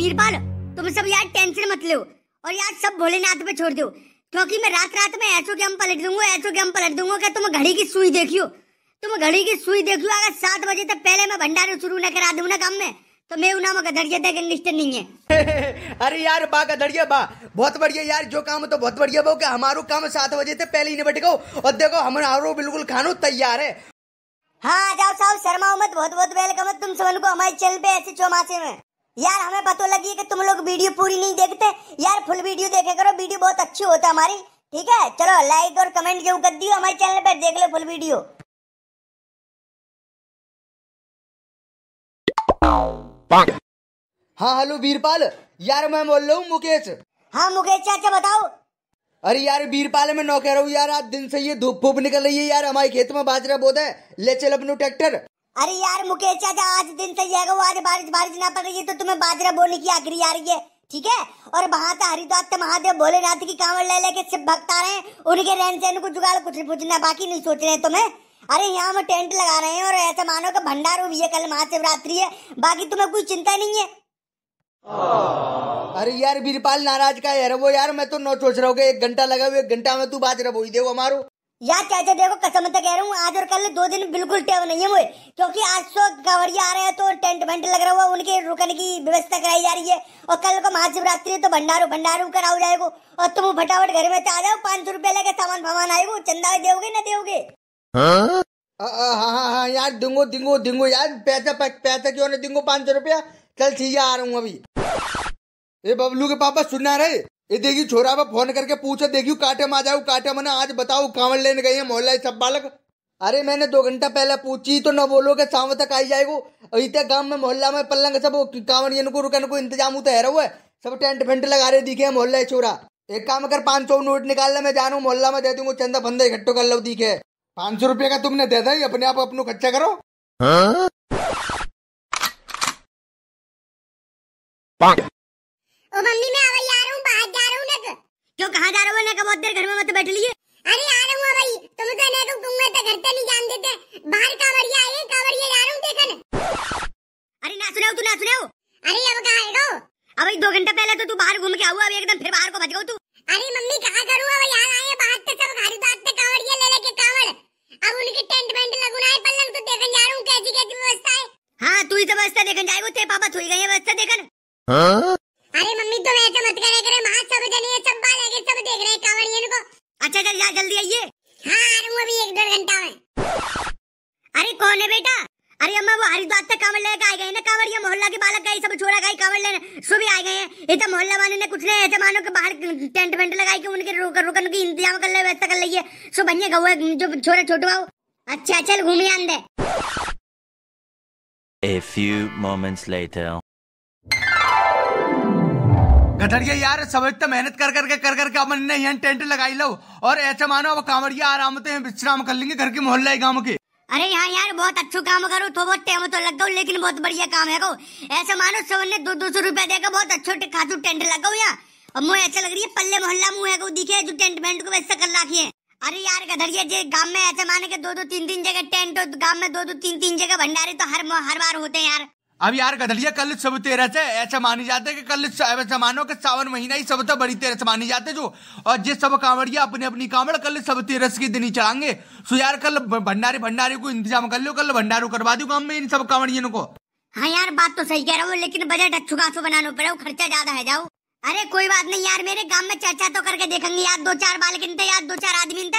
बीरपाल तुम सब यार टेंशन मत लो और यार सब भोलेनाथ पे छोड़ दो क्योंकि मैं रात रात में ऐसो गेम पलट दूंगा ऐसो गेम पलट दूंगा क्या तुम घड़ी की सुई देखियो तुम घड़ी की सुई देखियो अगर सात बजे तक पहले मैं भंडारा शुरू न करा दू ना काम में तो मैं उना में गधड़िया देख लिस्टर नहीं है अरे यार बा का धड़िया बा बहुत बढ़िया यार जो काम तो बहुत बढ़िया बो क्या हमारो काम सात बजे से पहले ही निपट गो और देखो हमारा बिल्कुल खानो तैयार है हाँ जाओ साहब शर्मा मत बहुत बहुत वेलकम तुम सबन को हमारे चैनल पे ऐसे चौमासे में यार हमें पता लगी है कि तुम लोग वीडियो पूरी नहीं देखते यार फुल वीडियो देखे करो वीडियो बहुत अच्छी होता है हमारी ठीक है चलो लाइक और कमेंट जरूर कर दियो हमारे चैनल पर देख लो फुल वीडियो हाँ हेलो वीरपाल यार मैं बोल रहा हूँ मुकेश हाँ मुकेश चाचा बताओ अरे यार बीरपाल में नौकर हूँ यार आज दिन से ये धूप फूप निकल रही है यार हमारे खेत में बाजरा बोध है ले चल अपनो ट्रैक्टर अरे यार मुकेश चाचा आज दिन से वो आज बारिश बारिश ना पड़ रही है तो तुम्हें बाजरा बोने की आखिरी आ रही है ठीक है और वहां से हरिद्वार महादेव भोलेनाथ की कांवड़ ले लेके शिव भक्त आ रहे हैं उनके रहन सहन को जुगाड़ कुछ पूछना बाकी नहीं सोच रहे तुम्हें अरे यहाँ हम टेंट लगा रहे हैं और ऐसा मानो कि भंडार भी है कल महाशिवरात्रि है बाकी तुम्हें कुछ चिंता नहीं है अरे यार बीरपाल नाराज का यार वो यार मैं तो नौ सोच रहा हूँ एक घंटा लगा हुआ एक घंटा में तू बाजरा बोल बोई दे वो मारो यार चाचा देखो कसम तक कह रहा हूँ आज और कल दो दिन बिल्कुल टेव नहीं है मुझे क्योंकि आज तो कांवड़िया आ रहे हैं तो टेंट वेंट लग रहा हुआ उनके रुकने की व्यवस्था कराई जा रही है और कल को महाशिवरात्रि है तो भंडारो भंडारो कराओ जाएगो और तुम फटाफट घर में आ जाओ पांच सौ रुपया लेके सामान फमान आएगो चंदा दोगे ना दोगे हाँ हाँ, हाँ, हाँ हाँ यार दूंगो दूंगो दूंगो यार पैसा पैसा क्यों ना दूंगो पांच सौ रुपया चल ठीक आ रहा हूँ अभी ए बबलू के पापा सुनना रहे ये देखियो छोरा पे फोन करके पूछो देखियो काटे में आ जाओ काटे मना आज बताओ कांवड़ लेने गए हैं मोहल्ला सब बालक अरे मैंने दो घंटा पहले पूछी तो न बोलो के शाम तक आई जाएगो इतने गांव में मोहल्ला में पलंग सब कांवड़ इनको रुकन को इंतजाम होता है रहा सब टेंट फेंट लगा रहे दिखे मोहल्ला छोरा एक काम कर पांच सौ नोट निकाल ले मैं जानू मोहल्ला में दे दूंगा चंदा बंदा इकट्ठो कर लो दिखे पांच सौ रुपये का तुमने दे दा ही अपने आप अपनो खर्चा करो हाँ? मम्मी मैं आ क्यों कहा जा रहे हो ना बहुत देर घर में मत बैठ लिए अरे आ रहा हूँ भाई तुम तो ना को कुंगे तो घर से नहीं जान देते बाहर कावरिया है कावरिया जा रहा हूँ देखन अरे ना सुनाओ तू ना सुनाओ अरे अब कहाँ है गो अबे दो घंटे पहले तो तू बाहर घूम के आऊ अब एकदम फिर बाहर को भज गो तू अरे मम्मी कहाँ करूँ अब यहाँ आए बाहर तो सब घर बात पे कावरिया ले लेके कावर अब उनके टेंट वेंट लगुना है पलंग तो देखन जा रहा हूँ कैसी कैसी व्यवस्था है हाँ तू ही तो व्यवस्था देखन जाएगा तेरे पापा थोड़ी गई व्यवस्था देखन हाँ के लिए सब बाल आगे सब देख रहे हैं कांवड़ियन को अच्छा चल जा जल्दी आइए हाँ आ रहा अभी एक डेढ़ घंटा में अरे कौन है बेटा अरे अम्मा वो हरिद्वार तक कांवड़ लेकर आए गए ना कांवड़िया मोहल्ला के बालक गए सब छोड़ा गए कांवड़ लेने सुबह आए गए हैं इधर तो मोहल्ला वाले ने कुछ नहीं ऐसे मानो के बाहर टेंट वेंट लगाई के उनके रुकन रुकन की इंतजाम कर ले व्यवस्था कर लीजिए सो बनिए गहुए जो छोरा छोटू अच्छा चल घूमिए अंदर A few moments later गठरिया यार सब इतना तो मेहनत कर करके कर करके अपन ने यहाँ टेंट लगाई लो और ऐसा मानो अब कांवरिया आराम से विश्राम कर लेंगे घर के मोहल्ला गाँव के अरे यहाँ यार बहुत अच्छा काम करो तो बहुत टेम तो लग गो लेकिन बहुत बढ़िया काम है को ऐसा मानो सब ने दो दो सौ रूपया देकर बहुत अच्छा खासू टेंट लग गो यहाँ अब मुझे ऐसा लग रही है पल्ले मोहल्ला मुँह है को दिखे जो टेंट वेंट को वैसे कर रखी है अरे यार गधरिया जी गांव में ऐसे माने के दो दो तीन तीन जगह टेंट गांव में दो दो तीन तीन जगह भंडारे तो हर हर बार होते हैं यार अब यार गधलिया कल सब तेरस है ऐसा मानी जाते कि कल ऐसा मानो कि सावन महीना ही सब तो बड़ी तेरस मानी जाते जो और जिस सब कांवड़िया अपनी अपनी कांवड़ कल सब तेरस के दिन ही चढ़ाएंगे सो यार कल भंडारे भंडारे को इंतजाम कर लो कल भंडारो करवा दू काम में इन सब कांवड़ियों को हाँ यार बात तो सही कह रहा हूँ लेकिन बजट अच्छू खासू बनाना पड़े खर्चा ज्यादा है जाओ अरे कोई बात नहीं यार मेरे गांव में चर्चा तो करके देखेंगे यार दो चार बाल गिनते यार दो चार आदमी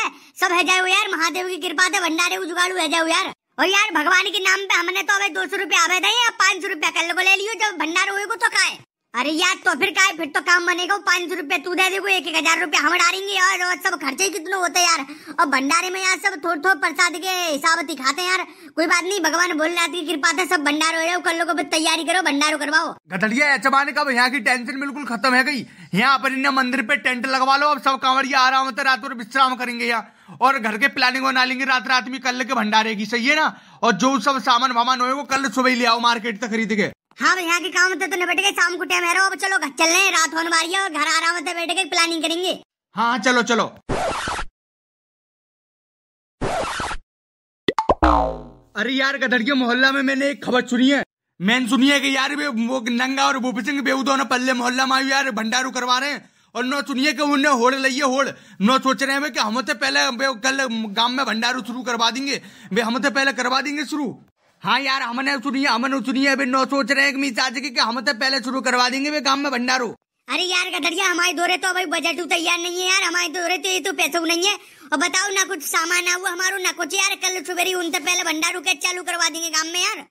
सब है जाओ यार महादेव की कृपा थे भंडारे को जुगाड़ू है जाओ यार और यार भगवान के नाम पे हमने तो अभी दो सौ रूपया आवे पांच पाँच सौ रूपया कल को ले लियो जब भंडार हुए को तो खाए अरे यार तो फिर का है? फिर तो काम बनेगा पाँच सौ रुपया तू दे देखो एक एक हजार रुपया हम डालेंगे और, सब खर्चे कितने होते हैं यार और भंडारे में यार सब थोड़ थोड़ प्रसाद के हिसाब दिखाते हैं यार कोई बात नहीं भगवान भोलेनाथ की कृपा था सब भंडार हो जाओ कल लोगों पर तैयारी करो भंडारो करवाओ गदड़िया जमाने का यहाँ की टेंशन बिल्कुल खत्म है गई यहाँ पर इन्हें मंदिर पे टेंट लगवा लो अब सब कांवरिया आराम होते रात भर विश्राम करेंगे यहाँ और घर के प्लानिंग बना लेंगे रात रात में कल के भंडारे की सही है ना और जो सब सामान वामान होए वो कल सुबह ले आओ मार्केट तक खरीद के हाँ भैया के काम होते तो निपट गए शाम को टाइम है अब चलो चल रहे रात होने वाली है घर आराम होते बैठे के प्लानिंग करेंगे हाँ चलो चलो अरे यार गदर मोहल्ला में मैंने एक खबर सुनी है मैंने सुनी है कि यार वे वो नंगा और भूपी सिंह बेहू दोनों पल्ले मोहल्ला में यार भंडारू करवा रहे हैं और नो सुनिए कि उन्हें होड़ लइए होड़ नो सोच रहे हैं कि हम तो पहले कल गांव में भंडारू शुरू करवा देंगे वे हम तो पहले करवा देंगे शुरू हाँ यार हमने तो सुनिए हमने तो सुनिए अभी नौ सोच रहे हैं कि मिसाज की हम तो पहले शुरू करवा देंगे वे काम में भंडारू अरे यार गदरिया हमारे दौरे तो अभी बजट तो तैयार नहीं है यार हमारे दौरे तो ये तो पैसा नहीं है और बताओ ना कुछ सामान आ हमारो ना कुछ यार कल सुबेरी उनसे पहले भंडारू के चालू करवा देंगे काम में यार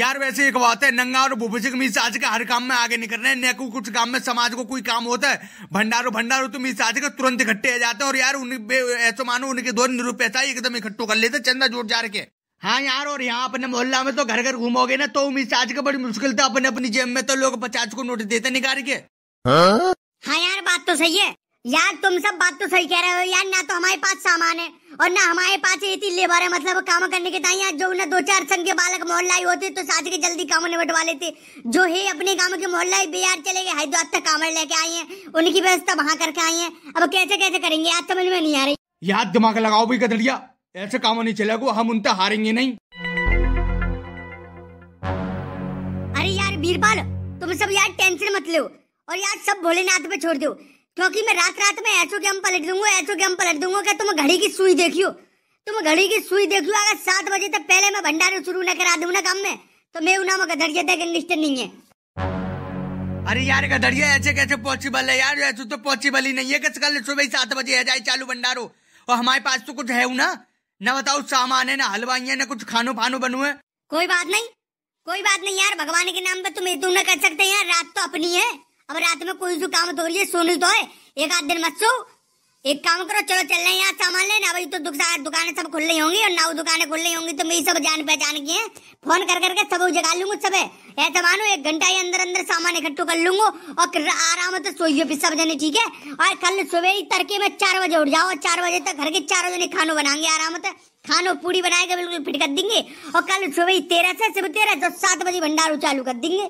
यार वैसे एक बात है नंगा और भूपेश के मीस आज के हर काम में आगे निकल रहे हैं नेकू कुछ काम में समाज को कोई काम होता है भंडारो भंडारो तो मिस आज के तुरंत इकट्ठे आ जाते हैं और यार ऐसा मानो उनके दो रुपये पैसा एकदम इकट्ठो कर लेते चंदा जोड़ जा रखे हाँ यार और यहाँ अपने मोहल्ला में तो घर घर घूमोगे ना तो उम्मीद आज का बड़ी मुश्किल था अपने अपनी जेब में तो लोग पचास को नोट देते निकाल के हाँ? हाँ यार बात तो सही है यार तुम सब बात तो सही कह रहे हो यार ना तो हमारे पास सामान है और ना हमारे पास इतनी लेबर है मतलब काम करने के ताई जो ना दो चार संघ के बालक मोहल्ला ही होते तो साथ के जल्दी काम बटवा लेते जो है अपने गाँव के मोहल्ला ही बिहार चले गए हैदराबाद तक काम लेके आई है उनकी व्यवस्था वहाँ करके आई है अब कैसे कैसे करेंगे आज समझ में नहीं आ रही यार दिमाग लगाओ भी कदड़िया ऐसे काम नहीं चलेगा हम उनसे हारेंगे नहीं अरे यार बीरबाल तुम सब यार टेंशन मत लो और यार सब भोलेनाथ पे छोड़ दो क्योंकि मैं रात रात में ऐसो गेम पलट दूंगा ऐसो गेम पलट दूंगा क्या तुम घड़ी की सुई देखियो तुम घड़ी की सुई देखियो अगर सात बजे तक पहले मैं भंडारे शुरू न करा दू ना काम में तो मैं उन्हें में गधड़िया तक गैंगस्टर नहीं है अरे यार गधड़िया ऐसे कैसे पॉसिबल है यार ऐसे तो पॉसिबल ही नहीं है कि कल सुबह सात बजे आ जाए चालू भंडारो और हमारे पास तो कुछ है ना न बताओ सामान है ना हलवाइया ना कुछ खानो फानो बनू है कोई बात नहीं कोई बात नहीं यार भगवान के नाम पे तुम एक न कर सकते यार रात तो अपनी है अब रात में कोई जो काम तो रही है सोनी तो है एक आध दिन मत सो एक काम करो चलो चल रहे यहाँ सामान लेने अभी तो दुकानें सब खुल रही होंगी और नाव दुकानें खुल रही होंगी तो मेरी सब जान पहचान की है फोन कर करके सब जगा लूंगा सब ऐसा मानो एक घंटा अंदर अंदर सामान इकट्ठो कर लूंगा और आराम से सोइयो भी सब जने ठीक है और कल सुबह ही तड़के में चार बजे उठ जाओ चार बजे तक घर के चार बजे खानो बनाएंगे आराम से खानो पूरी बनाएंगे बिल्कुल फिट कर देंगे और कल सुबह तेरह से सुबह तेरह दस तो सात बजे भंडारू चालू कर देंगे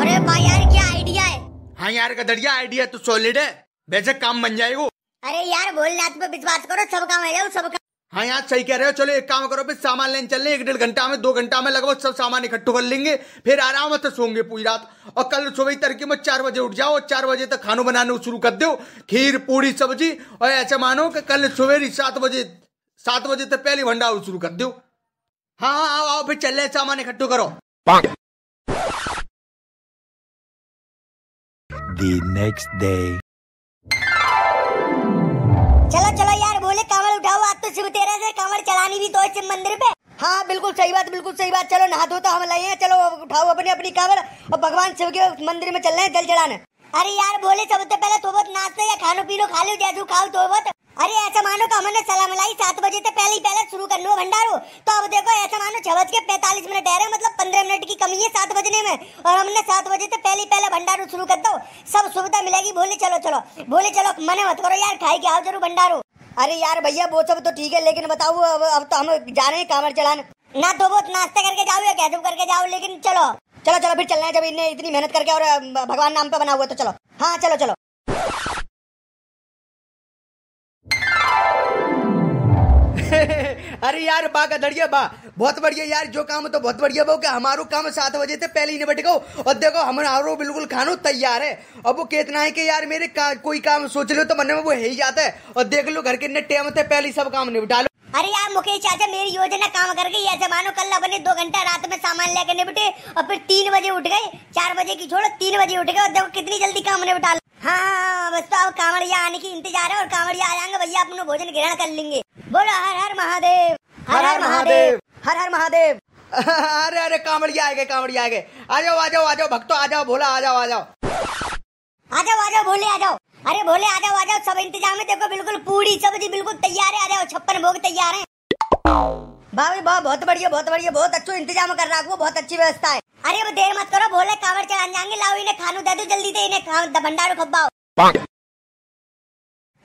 अरे भाई यार क्या आइडिया है हाँ यार गदड़िया आइडिया तो सॉलिड है बेशक काम बन जाएगा अरे यार भोलनाथ पे विश्वास करो सब काम है सब काम हाँ यार सही कह रहे हो चलो एक काम करो फिर सामान लेने चल रहे एक डेढ़ घंटा में दो घंटा में लगभग सब सामान इकट्ठो कर लेंगे फिर आराम से सोंगे पूरी रात और कल सुबह तरकी में चार बजे उठ जाओ और चार बजे तक खाना बनाने शुरू कर दो खीर पूरी सब्जी और ऐसा मानो कि कल सुबह सात बजे सात बजे तक पहले भंडारा शुरू कर दो हाँ हाँ आओ आओ फिर चल रहे सामान इकट्ठो करो दी नेक्स्ट डे चलो चलो यार बोले कांवर उठाओ आज तो शिव तेरा से कांवड़ चलानी भी तो है शिव मंदिर पे हाँ बिल्कुल सही बात बिल्कुल सही बात चलो नहा धोता तो हम लाए चलो उठाओ अपने अपनी कांवर और भगवान शिव के मंदिर में चल रहे हैं जल चढ़ाने अरे यार बोले सबसे पहले तो बहुत नाचते या खानो पीनो खा लो जैसू खाओ तो बहुत अरे ऐसा मानो तो हमने सलाम लाई सात बजे से पहले ही पहले शुरू कर लो भंडारो तो अब देखो ऐसा मानो छह बज के पैंतालीस मिनट रहे मतलब पंद्रह मिनट की कमी है सात बजने में और हमने सात बजे से पहले ही पहले भंडारो शुरू कर दो सब सुविधा मिलेगी बोले चलो चलो बोले चलो मने मत करो यार खाई के आओ जरूर भंडारो अरे यार भैया वो सब तो ठीक है लेकिन बताओ अब अब तो हम जा रहे हैं कांवर चलाने ना तो बहुत नाश्ता करके जाओ या कैसे करके जाओ लेकिन चलो चलो चलो फिर चलना है जब इन्हें इतनी मेहनत करके और भगवान नाम पे बना हुआ तो चलो हाँ चलो चलो अरे यार बा का दड़िया बा बहुत बढ़िया यार जो काम तो बहुत बढ़िया बा के हमारो काम सात बजे से पहले ही निपट गो और देखो हमारो बिल्कुल खानो तैयार है अब वो कितना है कि यार मेरे का, कोई काम सोच लो तो मन में वो है ही जाता है और देख लो घर के इतने टेम थे पहले सब काम निपटा लो अरे यार मुकेश चाचा मेरी योजना काम कर गई ऐसे मानो कल अपने दो घंटा रात में सामान लेकर निपटे और फिर तीन बजे उठ गए चार बजे की छोड़ो तीन बजे उठ गए और देखो कितनी जल्दी काम निपटा हाँ बस तो अब कांवड़िया आने की इंतजार है और कांवड़िया आ जाएंगे भैया अपने भोजन ग्रहण कर लेंगे बोलो हर हर महादेव हर हर महादेव हर हर महादेव अरे अरे कांवड़िया आ गए कांवड़िया आ गए आ जाओ आ जाओ आ जाओ भक्तो आ जाओ भोला आ जाओ आ जाओ आ जाओ आ जाओ भोले आ जाओ अरे भोले आ जाओ आ जाओ सब इंतजाम है देखो बिल्कुल पूरी सब्जी बिल्कुल तैयार है आ जाओ छप्पन भोग तैयार है भाभी बहुत बहुत बढ़िया बहुत बढ़िया बहुत अच्छा इंतजाम कर रहा बहुत अच्छी व्यवस्था है अरे वो देर मत करो भोले कांवर चढ़ाने जाएंगे लाओ इन्हें खानू दे दो जल्दी से इन्हें भंडारो खबाओ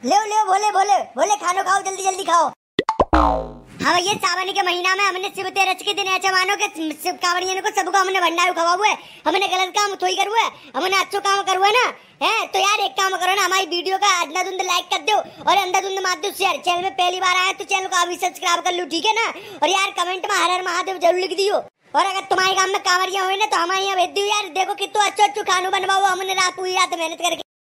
ले भोले भोले भोले खानो खाओ जल्दी जल्दी खाओ हाँ भैया सावन के महीना में हमने शिव तेरस के दिन ऐसे मानो के शिव कांवड़ियन को सबको हमने भंडारू खवा हुआ है हमने गलत काम थोड़ी करू है हमने अच्छो काम कर है ना है तो यार एक काम करो ना हमारी वीडियो का धुंध लाइक कर दो और धुंध मार दो शेयर चैनल में पहली बार आए तो चैनल को अभी सब्सक्राइब कर लो ठीक है ना और यार कमेंट में हर हर महादेव जरूर लिख दियो और अगर तुम्हारे काम में कांवरिया हुए ना तो हमारे यहाँ भेज दियो यार देखो कितना अच्छा अच्छा खानू बनवाओ हमने रात पूरी रात मेहनत करके